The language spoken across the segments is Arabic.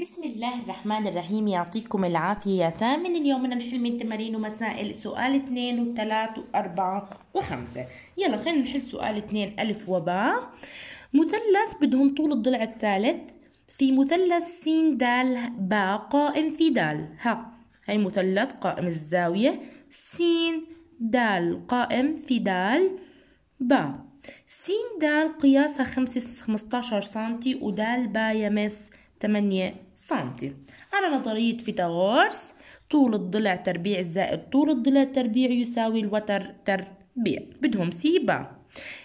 بسم الله الرحمن الرحيم يعطيكم العافية يا ثامن اليوم بدنا نحل من تمارين ومسائل سؤال اثنين وثلاث وأربعة وخمسة يلا خلينا نحل سؤال اثنين ألف وباء مثلث بدهم طول الضلع الثالث في مثلث س د باء قائم في د ها هي مثلث قائم الزاوية س د قائم في د باء س د قياسها خمسة خمستاشر سنتي ودال باء يمس 8 سنتي على نظرية فيثاغورس طول الضلع تربيع زائد طول الضلع تربيع يساوي الوتر تربيع بدهم سي با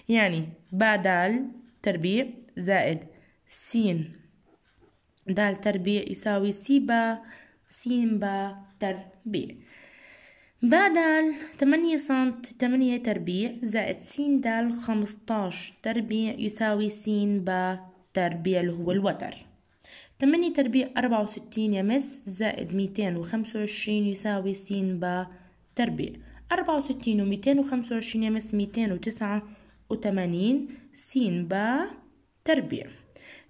يعني با دال تربيع زائد سين دال تربيع يساوي سي با سين با تربيع بدل 8 سنت 8 تربيع زائد س دال 15 تربيع يساوي س با تربيع اللي هو الوتر 8 تربيع أربعة وستين يمس زائد ميتين وخمسة وعشرين يساوي س ب تربيع أربعة وستين وميتين وخمسة وعشرين يمس ميتين وتسعة وتمانين س ب تربيع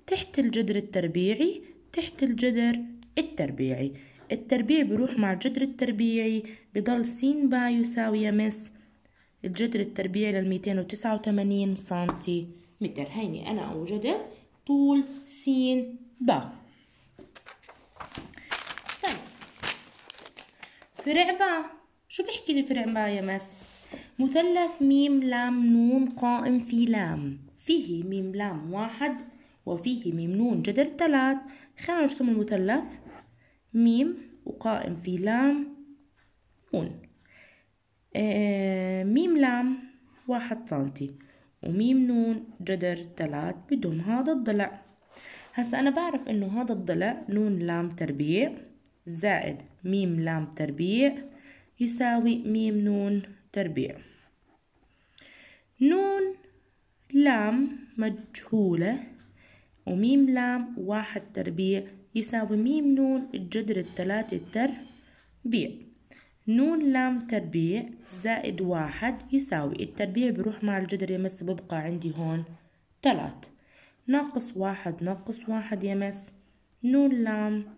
تحت الجذر التربيعي تحت الجذر التربيعي التربيع بروح مع الجذر التربيعي بضل س ب يساوي يمس الجذر التربيعي للميتين وتسعة وتمانين سنتيمتر هيني أنا أوجدت طول س با طيب فرع باء شو بيحكي لي فرع باء يا مس مثلث ميم لام نون قائم في لام فيه ميم لام واحد وفيه ميم نون جذر ثلاث خلينا نرسم المثلث ميم وقائم في لام نون ميم لام واحد سنتي وميم نون جدر تلات بدون هذا الضلع هسا أنا بعرف إنه هذا الضلع نون لام تربيع زائد ميم لام تربيع يساوي ميم نون تربيع نون لام مجهولة وميم لام واحد تربيع يساوي ميم نون الجدر الثلاثة التربيع نون لام تربيع زائد واحد يساوي التربيع بروح مع الجدر يمس ببقى عندي هون ثلاث ناقص واحد ناقص واحد يمس نون لام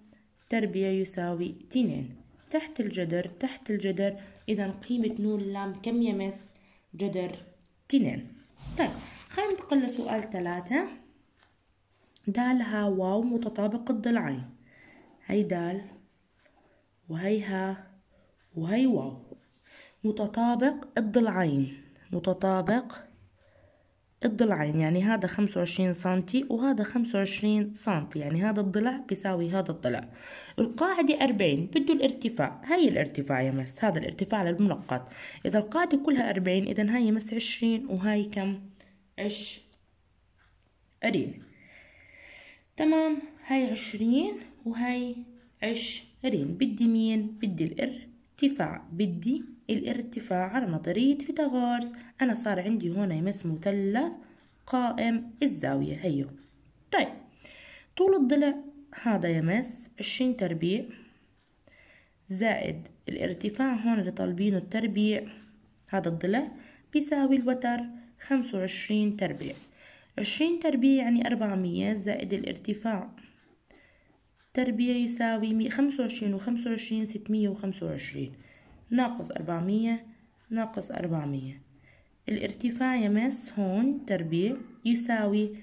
تربيع يساوي تنين تحت الجدر تحت الجدر إذا قيمة نون لام كم يمس جدر تنين طيب خلينا ننتقل لسؤال ثلاثة دالها واو متطابق الضلعين هي دال وهي ها وهي واو متطابق الضلعين متطابق الضلعين يعني هذا خمسة وعشرين سنتي وهذا خمسة وعشرين سنتي يعني هذا الضلع بيساوي هذا الضلع القاعدة أربعين بده الارتفاع هاي الارتفاع يا مس هذا الارتفاع للمنقط إذا القاعدة كلها أربعين إذا هاي مس عشرين وهاي كم عش أرين تمام هاي عشرين وهاي عش أرين بدي مين بدي الارتفاع بدي الارتفاع على نظرية فيثاغورس أنا صار عندي هنا يمس مثلث قائم الزاوية هيو أيوه. طيب طول الضلع هذا يمس عشرين تربيع زائد الارتفاع هون اللي طالبينه التربيع هذا الضلع بيساوي الوتر خمسة وعشرين تربيع عشرين تربيع يعني أربعمية زائد الارتفاع تربيع يساوي خمسة وعشرين وخمسة وعشرين ستمية وخمسة وعشرين ناقص أربعمية ناقص أربعمية الارتفاع يمس هون تربيع يساوي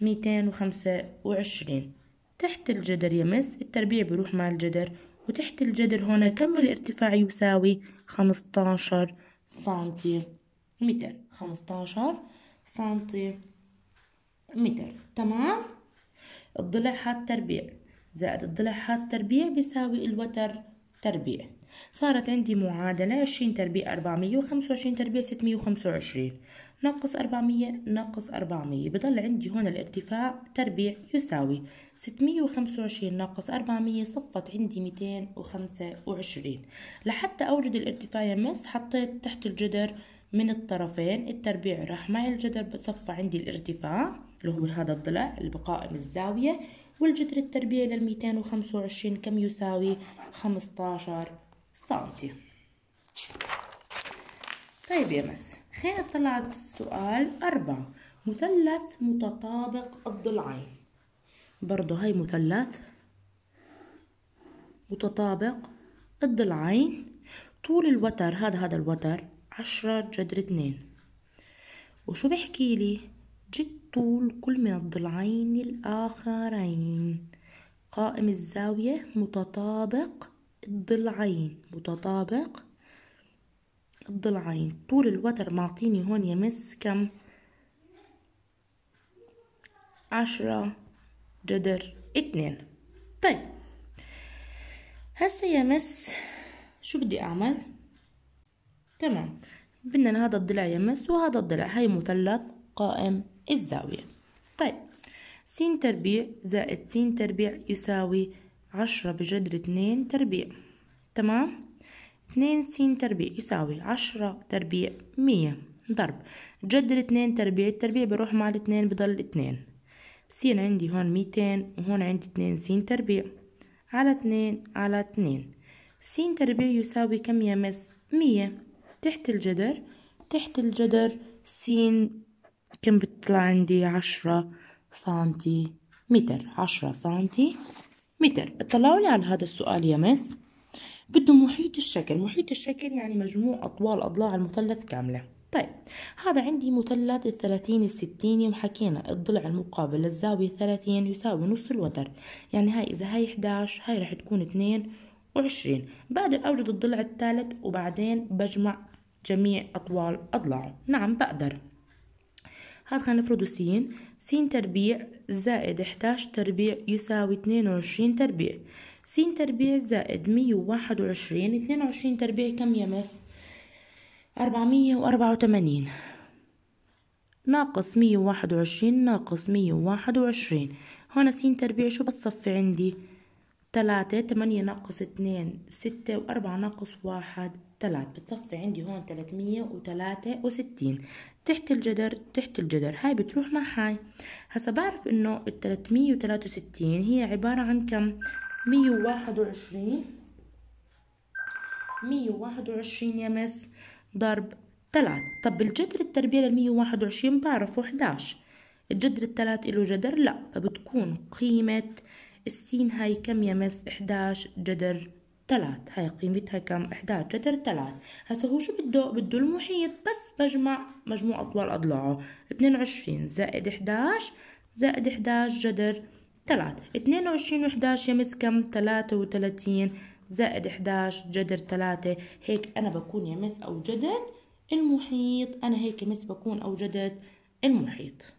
ميتين وخمسة وعشرين تحت الجدر يمس التربيع بروح مع الجدر وتحت الجدر هون كم الارتفاع يساوي خمستاشر سنتي متر خمستاشر سنتي متر تمام الضلع حاد تربيع زائد الضلع حاد تربيع بيساوي الوتر تربيع صارت عندي معادلة عشرين تربيع أربعمية وخمسة وعشرين تربيع ستمية وخمسة وعشرين ناقص أربعمية ناقص أربعمية بضل عندي هون الارتفاع تربيع يساوي ستمية وخمسة وعشرين ناقص أربعمية صفت عندي ميتين وخمسة وعشرين لحتى أوجد الارتفاع يمس حطيت تحت الجدر من الطرفين التربيع راح معي الجدر بصفى عندي الارتفاع اللي هو هذا الضلع اللي بقائم الزاوية والجدر التربيعي لل 225 كم يساوي 15 سنتي طيب يا مس خلينا نطلع على السؤال أربعة مثلث متطابق الضلعين برضو هاي مثلث متطابق الضلعين طول الوتر هذا هذا الوتر عشرة جذر اتنين وشو بحكي لي جد طول كل من الضلعين الآخرين قائم الزاوية متطابق الضلعين متطابق الضلعين طول الوتر معطيني هون يمس كم عشرة جدر اتنين طيب هسه يمس شو بدي اعمل تمام بدنا هذا الضلع يمس وهذا الضلع هي مثلث قائم الزاوية طيب س تربيع زائد س تربيع يساوي عشرة بجذر اتنين تربيع تمام اتنين سين تربيع يساوي عشرة تربيع مية ضرب جذر اتنين تربيع التربيع بروح مع الاتنين بضل اتنين سين عندي هون ميتين وهون عندي اتنين سين تربيع على اتنين على اتنين سين تربيع يساوي كم يا مس مية تحت الجدر تحت الجدر سين كم بتطلع عندي عشرة سنتي متر عشرة سنتي متر اطلعوا لي على هذا السؤال يا مس بده محيط الشكل محيط الشكل يعني مجموع أطوال أضلاع المثلث كاملة طيب هذا عندي مثلث الثلاثين الستيني وحكينا الضلع المقابل للزاوية الثلاثين يساوي نص الوتر يعني هاي إذا هاي 11 هاي رح تكون 22 بقدر أوجد الضلع الثالث وبعدين بجمع جميع أطوال أضلاعه نعم بقدر هذا خلينا نفرضه س س تربيع زائد 11 تربيع يساوي 22 تربيع س تربيع زائد 121 22 تربيع كم يا مس 484 ناقص 121 ناقص 121 هنا س تربيع شو بتصفي عندي تلاتة تمانية ناقص اتنين ستة وأربعة ناقص واحد تلات بتصفي عندي هون تلاتمية وتلاتة وستين تحت الجدر تحت الجدر هاي بتروح مع هاي هسا بعرف انه ال 363 هي عبارة عن كم 121 121 يا مس ضرب 3 طب الجدر التربيع لل 121 بعرفه 11 الجدر الثلاث له جدر لا فبتكون قيمة السين هاي كم يا مس 11 جدر ثلاث هاي قيمتها كم 11 جذر تلات هسا هو شو بده بده المحيط بس بجمع مجموع اطوال اضلاعه 22 زائد 11 زائد 11 جذر 3 22 و11 يمس كم 33 زائد 11 جذر تلاتة هيك انا بكون يمس اوجدت المحيط انا هيك يمس بكون اوجدت المحيط